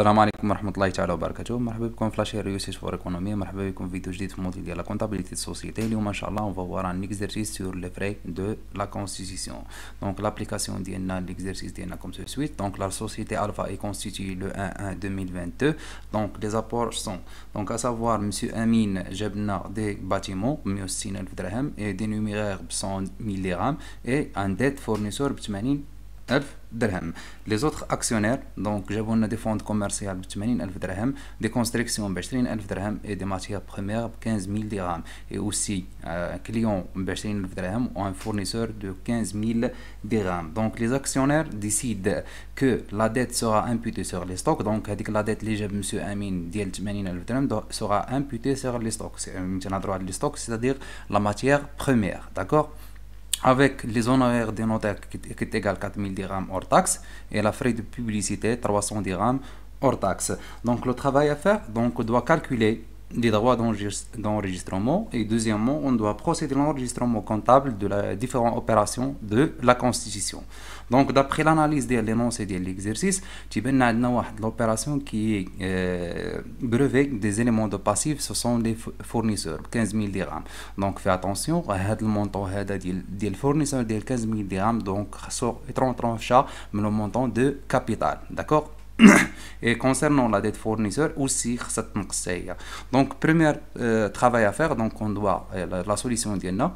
Assalamu alaikum wa taala wabarakatuh. Bonjour, bienvenue dans Flasher les révisions pour l'économie. Bienvenue dans une vidéo sur la comptabilité de Et, ma on va voir exercice sur le frais de la constitution. Donc, l'application d'un l'exercice d'un comme tout suite. Donc, la société Alpha est constituée le 1 1 2022. Donc, les apports sont donc à savoir Monsieur Amin j'abna des bâtiments, Monsieur Sinel Vudrahem et des numéraires 100 000 dirhams et un dette fournisseur de 20 000 dirhams. Les autres actionnaires, donc j'ai besoin de fonds commerciaux, des constructions et des matières premières de 15 000 dirhams. Et aussi un client ou un fournisseur de 15 000 dirhams. Donc les actionnaires décident que la dette sera imputée sur les stocks. Donc la dette légère de M. Amin sera imputée sur euh, les stocks. C'est-à-dire la matière première, d'accord avec les honoraires des notaires qui, est égal à 4000 dirhams hors taxe et la frais de publicité 300 dirhams hors taxe. Donc le travail à faire, donc doit calculer des droits d'enregistrement et deuxièmement, on doit procéder à l'enregistrement comptable de la différentes opérations de la constitution. Donc d'après l'analyse de l'énoncé de l'exercice, tu l'opération qui est euh, brevet des éléments de passif, ce sont les fournisseurs, 15 000 dirhams. Donc fais attention, le montant des fournisseurs des 15 000 dirhams, donc 30 chat mais le montant de capital, d'accord et concernant la dette fournisseur aussi, donc premier euh, travail à faire, donc on doit, euh, la, solution solution là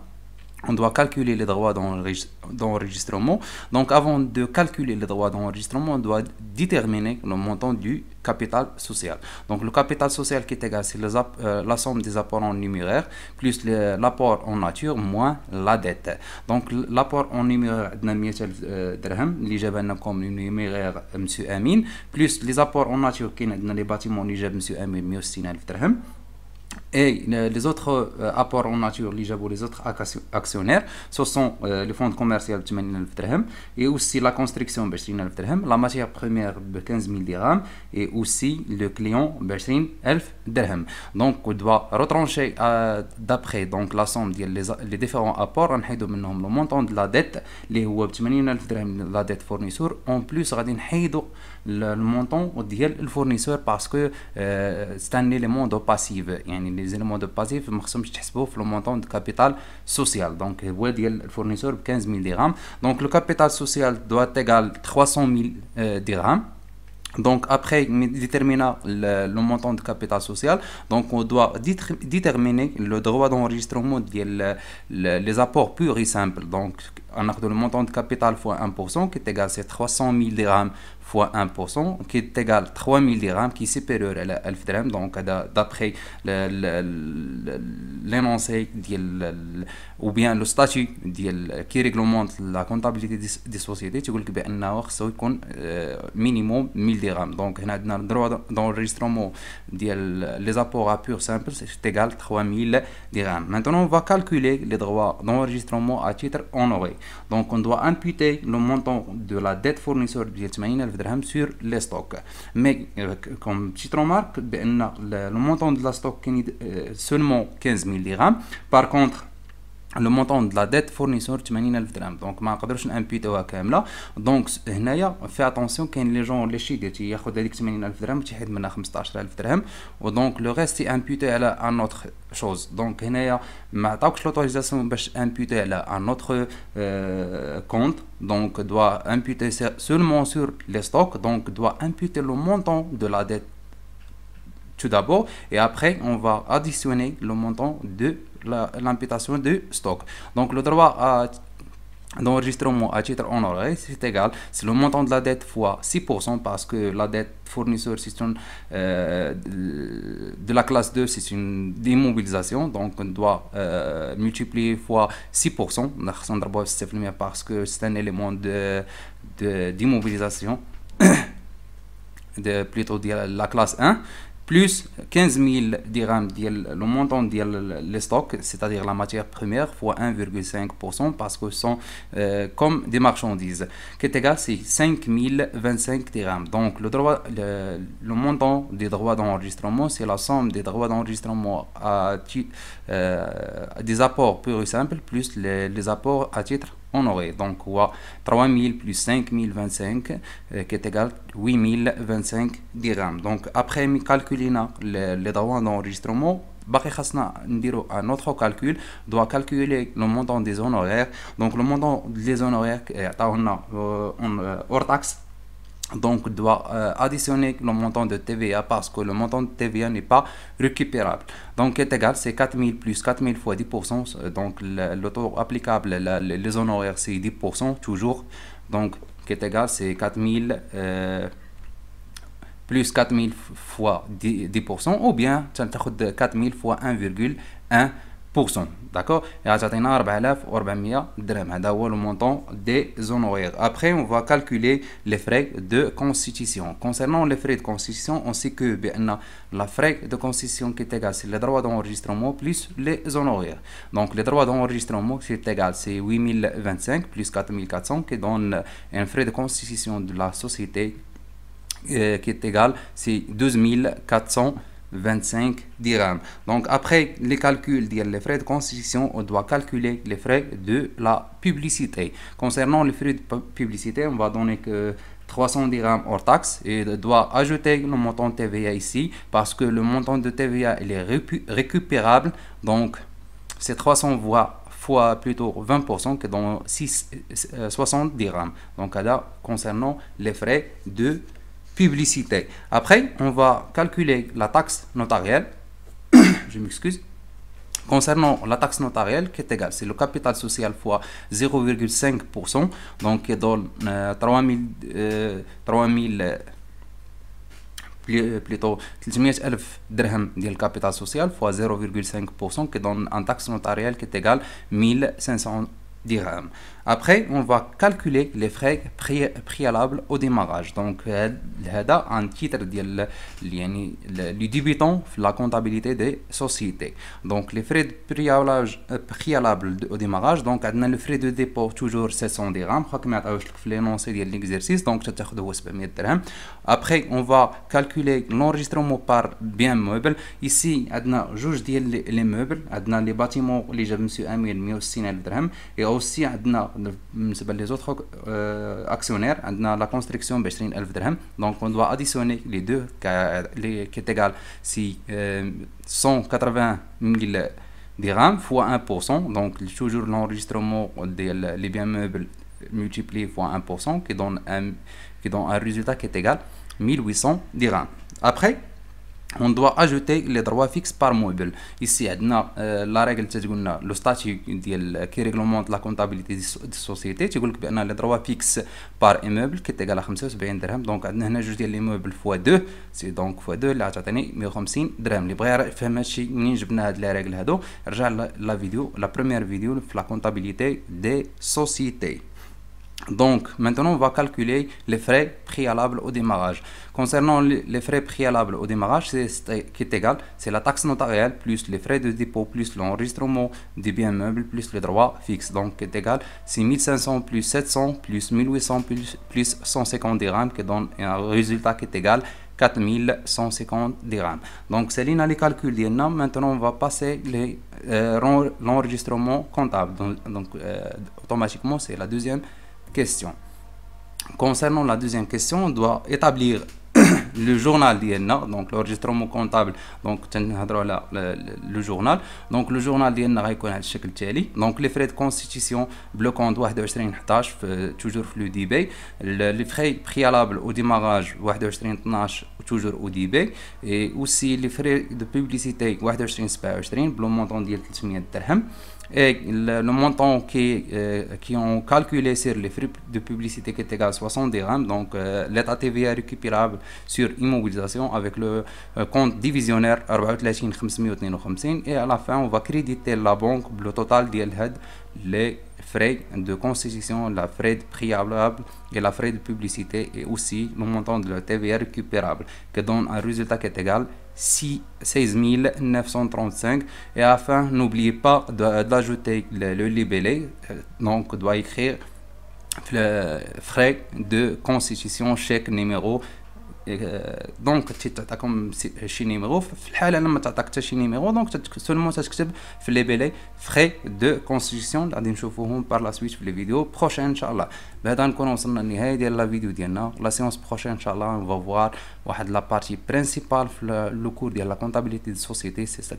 on doit calculer les droits d'enregistrement. Donc avant de calculer les droits d'enregistrement, on doit déterminer le montant du capital social. Donc le capital social qui est égal, c'est euh, la somme des apports en numéraire plus l'apport en nature moins la dette. Donc l'apport en numéraire de euh, dirham, l'IGBN comme numéraire euh, M. Amin, plus les apports en nature qui sont les bâtiments l'IGB M. Amin, dirhams et euh, les autres euh, apports en nature, les autres actionnaires, ce sont euh, les fonds commercial de 80000 dirhams et aussi la construction de 20000 dirhams, la matière première de 15 000 dirhams et aussi le client de 20000 dirhams. Donc on doit retrancher d'après donc la somme les différents apports, on le montant de la dette les هو la dette fournisseur en plus va le montant du fournisseur parce que c'est un élément de passive éléments de passif passif, montant de تحسبوه في لو مونطون دو كابيتال سوسيال دونك هو ديال الفورنيسور ب 15000 درهم دونك لو كابيتال سوسيال دو 300 300000 dirhams Donc après, déterminer le, montant de capital social, donc on doit déterminer le droit d'enregistrement des les apports purs et simples. Donc on a le montant de capital fois 1% qui est égal à 300 000 dirhams fois 1%, qui est égal à 3000 dirhams, qui est supérieur à 1000 dirhams. Donc, d'après l'énoncé ou bien le statut qui réglemente la comptabilité des sociétés, tu dis que le minimum 1000 dirhams. Donc, on le droit d'enregistrement les apports à pur simple, c'est égal à 3000 dirhams. Maintenant, on va calculer les droits d'enregistrement à titre honoré. Donc, on doit imputer le montant de la dette fournisseur de sur les stocks, mais euh, comme petite remarque, ben, le montant de la stock est euh, seulement 15 000 Par contre, le montant de la dette fournisseur 80 000 DH donc ma capacité à imputer est complète donc ici fait attention que les gens les chiffres qui y a eu 80 000 qui ont de moins donc le reste est imputer à une autre chose donc ici ma taux de tarification est imputée à un autre euh, compte donc doit imputer seulement sur les stocks donc doit imputer le montant de la dette tout d'abord et après on va additionner le montant de l'imputation du stock. Donc le droit d'enregistrement à titre honoraire, c'est égal, c'est le montant de la dette fois 6% parce que la dette fournisseur, c'est euh, de la classe 2, c'est une démobilisation, donc on doit euh, multiplier fois 6%, parce que c'est un élément de, d'immobilisation, de, plutôt de la classe 1, plus 15 000 dirhams le montant les stocks c'est-à-dire la matière première fois 1,5% parce que sont euh, comme des marchandises qui est égal c'est 5 025 dirhams donc le montant des droits d'enregistrement c'est la somme des droits d'enregistrement à euh, des apports purs et simples plus les apports à titre donc, on 3000 plus 5025 euh, qui est égal à 8025 dirhams. Donc, après, on les, droits d'enregistrement. On va un autre calcul, doit calculer le montant des honoraires. Donc, le montant des honoraires, euh, on euh, hors taxe donc doit euh, additionner le montant de TVA parce que le montant de TVA n'est pas récupérable. Donc est égal, c'est 4000 plus 4000 fois 10%, euh, donc le, taux applicable, les honoraires c'est 10% toujours, donc qui est égal, c'est 4000 euh, plus 4000 fois 10%, ou bien 4000 fois 1,1%. D'accord Et à 4400 C'est bah, le montant des honoraires. Après, on va calculer les frais de constitution. Concernant les frais de constitution, on sait que bah, la frais de constitution qui est égale, c'est le droits d'enregistrement plus les honoraires. Donc, les droits d'enregistrement qui est égal, c'est 8025 plus 4400 qui donne un frais de constitution de la société euh, qui est égal, c'est 12400. 25 dirhams. Donc après les calculs, les frais de construction, on doit calculer les frais de la publicité. Concernant les frais de publicité, on va donner que 300 dirhams hors taxe et doit ajouter le montant de TVA ici parce que le montant de TVA est récupérable. Donc c'est 300 voix fois plutôt 20% que dans 60 euh, dirhams. Donc là, concernant les frais de publicité. Après, on va calculer la taxe notariale. Je m'excuse. Concernant la taxe notariale, qui est égale, c'est le capital social fois 0,5%, donc qui donne euh, 3000, euh, 3000 euh, plutôt 300000 dirhams ديال capital social fois 0.5% taxe notarielle qui est égale 1500 dirhams. Après, on va calculer les frais préalables au démarrage. Donc, c'est euh, un titre ديال يعني débutant la comptabilité des sociétés. Donc, les frais euh, préalables au démarrage. Donc, a le frais de dépôt toujours 700 dirhams. حكم يعطيوش لك في l'énoncé ديال l'exercice. Donc, tu هو 700 Après, on va calculer l'enregistrement par bien meuble. Ici, a جوج ديال les meubles. On a les bâtiments اللي جاب مسيو امين 160 dirhams, Et aussi, on a les autres actionnaires dans la construction de donc on doit additionner les deux qui est égal si 180 euh، 000 dirhams fois 1% donc toujours l'enregistrement des biens meubles multiplié fois 1% qui donne un un résultat qui est égal 1800 1800 dirhams après on doit ajouter les droits fixes par mobile. Ici, on a euh, la règle, le euh, qui réglemente la comptabilité des sociétés. Tu vois que les droits fixes par immeuble qui est égal à dirhams. Donc, on a ajouté l'immeuble x2. C'est donc x2, là, tu as 1050 dirhams. si vous il fait de la règle. regardez la vidéo, la première vidéo, sur la comptabilité des sociétés. Donc, maintenant, on va calculer les frais préalables au démarrage. Concernant les frais préalables au démarrage, c'est qui est égal, c'est la taxe notariale plus les frais de dépôt plus l'enregistrement des biens meubles plus le droit fixe. Donc, qui égal, c'est 1500 plus 700 plus 1800 plus, 150 dirhams qui donne un résultat qui est égal 4150 dirhams. Donc, c'est a les calculs Maintenant, on va passer euh, l'enregistrement comptable. Donc, euh, euh, automatiquement, c'est la deuxième question. Concernant la deuxième question, on doit établir le journal d'INA, donc l'enregistrement comptable, donc le journal. Donc le journal d'INA va être le تالي donc les frais de constitution bloquant 21-12 euh, toujours le DB, les frais préalables au démarrage 21-12 toujours au et aussi les frais de publicité 21-27 le montant de 300 dirhams et le, montant qui, euh, qui ont calculé sur les frais de publicité qui est égal à 60 dirhams, donc euh, l'état TVA récupérable sur immobilisation avec le euh, compte divisionnaire et à la fin on va créditer la banque le total d'Yelhed les frais de constitution, la frais de préalable et la frais de publicité et aussi le montant de la TVA récupérable qui donne un résultat qui est égal à 6, 16 935 et afin n'oubliez pas d'ajouter le, libellé euh, donc doit écrire frais de constitution chèque numéro donc si tu attaques chez comme numéro, si tu l'a pas numéro donc tu seulement tu écris في لي بيلي frais de construction qu'on va les par la suite bah, dans les vidéo prochaine inchallah. Maintenant on connons وصلنا la séance prochaine inchallah on va voir la partie principale le cours de la comptabilité de société c'est ce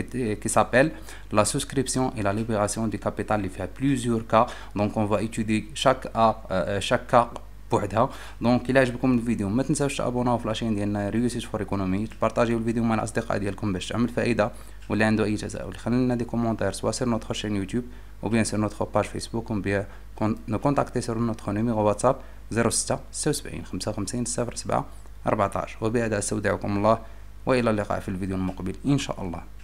euh, qui s'appelle la souscription et la libération du capital il y a plusieurs cas donc on va étudier chaque euh, euh, cas بوحدها دونك الى عجبكم الفيديو ما تنساوش تابوناو في لاشين ديالنا ريوسيت فور ايكونومي تبارطاجيو الفيديو مع الاصدقاء ديالكم باش تعمل فائده ولا عنده اي تساؤل خلينا لنا دي كومونتير سوا سير نوتخ شين يوتيوب او بيان سير نوتخ باج فيسبوك اون بيان نو كونتاكتي سير نوتخ نيميرو واتساب 06 76 55 07 14 وبهذا استودعكم الله والى اللقاء في الفيديو المقبل ان شاء الله